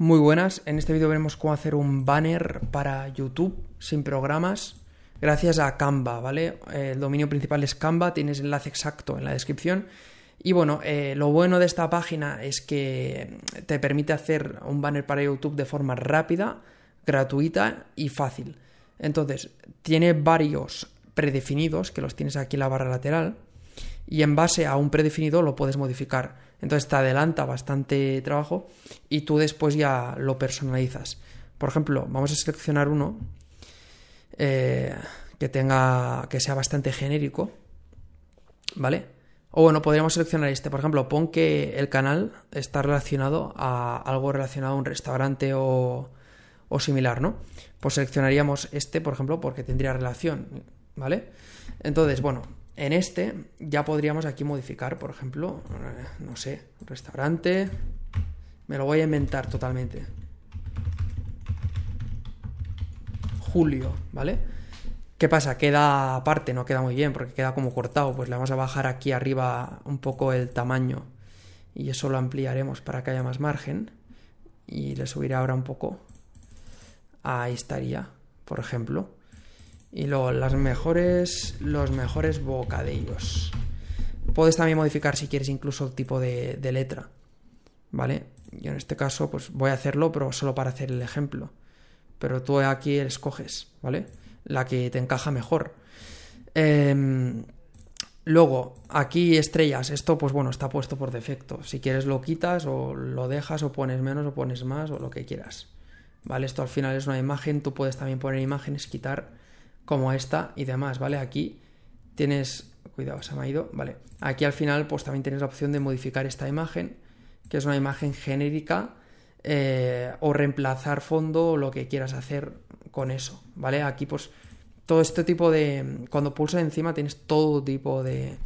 Muy buenas, en este vídeo veremos cómo hacer un banner para YouTube sin programas gracias a Canva, ¿vale? El dominio principal es Canva, tienes el enlace exacto en la descripción. Y bueno, eh, lo bueno de esta página es que te permite hacer un banner para YouTube de forma rápida, gratuita y fácil. Entonces, tiene varios predefinidos, que los tienes aquí en la barra lateral, y en base a un predefinido lo puedes modificar. Entonces te adelanta bastante trabajo y tú después ya lo personalizas. Por ejemplo, vamos a seleccionar uno eh, que tenga. que sea bastante genérico. ¿Vale? O bueno, podríamos seleccionar este. Por ejemplo, pon que el canal está relacionado a algo relacionado a un restaurante o, o similar, ¿no? Pues seleccionaríamos este, por ejemplo, porque tendría relación, ¿vale? Entonces, bueno, en este ya podríamos aquí modificar, por ejemplo, eh, no sé, restaurante. Me lo voy a inventar totalmente. Julio, ¿vale? ¿Qué pasa? Queda aparte, no queda muy bien porque queda como cortado. Pues le vamos a bajar aquí arriba un poco el tamaño y eso lo ampliaremos para que haya más margen. Y le subiré ahora un poco. Ahí estaría, por ejemplo. Y luego, las mejores, los mejores bocadillos. Puedes también modificar si quieres incluso el tipo de, letra. ¿Vale? Yo en este caso, pues voy a hacerlo, pero solo para hacer el ejemplo. Pero tú aquí escoges, ¿vale? La que te encaja mejor. Em, luego, aquí estrellas. Esto, pues bueno, está puesto por defecto. Si quieres lo quitas o lo dejas o pones menos o pones más o lo que quieras. ¿Vale? Esto al final es una imagen. Tú puedes también poner imágenes, quitar como esta y demás, ¿vale? Aquí tienes, cuidado, se me ha ido, ¿vale? Aquí al final pues también tienes la opción de modificar esta imagen, que es una imagen genérica, eh, o reemplazar fondo o lo que quieras hacer con eso, ¿vale? Aquí pues todo este tipo de... Cuando pulsas encima tienes todo tipo de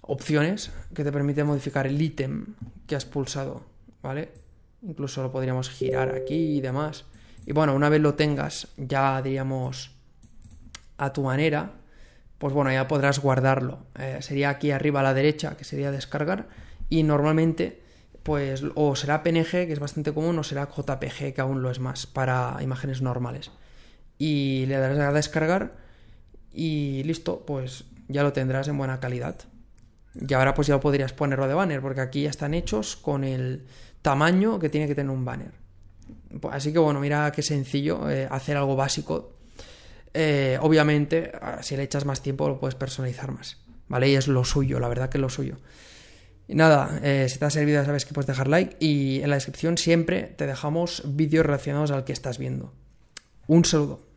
opciones que te permiten modificar el ítem que has pulsado, ¿vale? Incluso lo podríamos girar aquí y demás. Y bueno, una vez lo tengas, ya diríamos a tu manera, pues bueno, ya podrás guardarlo. Eh, sería aquí arriba a la derecha, que sería descargar, y normalmente, pues, o será PNG, que es bastante común, o será JPG, que aún lo es más, para imágenes normales. Y le darás a descargar y listo, pues ya lo tendrás en buena calidad. Y ahora pues ya podrías ponerlo de banner, porque aquí ya están hechos con el tamaño que tiene que tener un banner. Así que bueno, mira qué sencillo eh, hacer algo básico eh, obviamente, ah, si le echas más tiempo, lo puedes personalizar más. ¿Vale? Y es lo suyo, la verdad que es lo suyo. Y nada, eh, si te ha servido, sabes que puedes dejar like. Y en la descripción siempre te dejamos vídeos relacionados al que estás viendo. Un saludo.